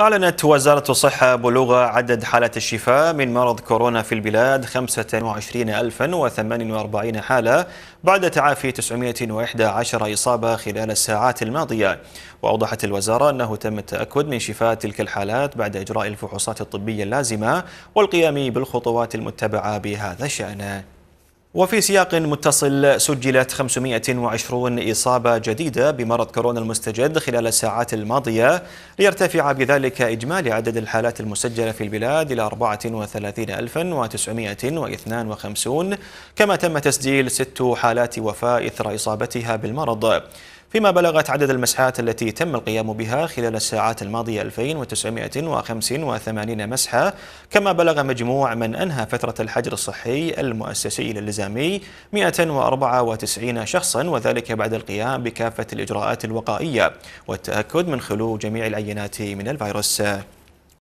أعلنت وزارة الصحة بلوغ عدد حالات الشفاء من مرض كورونا في البلاد 25048 حالة بعد تعافي 911 إصابة خلال الساعات الماضية وأوضحت الوزارة أنه تم التأكد من شفاء تلك الحالات بعد إجراء الفحوصات الطبية اللازمة والقيام بالخطوات المتبعة بهذا الشأن وفي سياق متصل سجلت 520 إصابة جديدة بمرض كورونا المستجد خلال الساعات الماضية ليرتفع بذلك إجمالي عدد الحالات المسجلة في البلاد إلى 34952 كما تم تسجيل ست حالات وفاة إثر إصابتها بالمرض فيما بلغت عدد المسحات التي تم القيام بها خلال الساعات الماضية 2985 مسحة كما بلغ مجموع من أنهى فترة الحجر الصحي المؤسسي الإلزامي 194 شخصا وذلك بعد القيام بكافة الإجراءات الوقائية والتأكد من خلو جميع العينات من الفيروس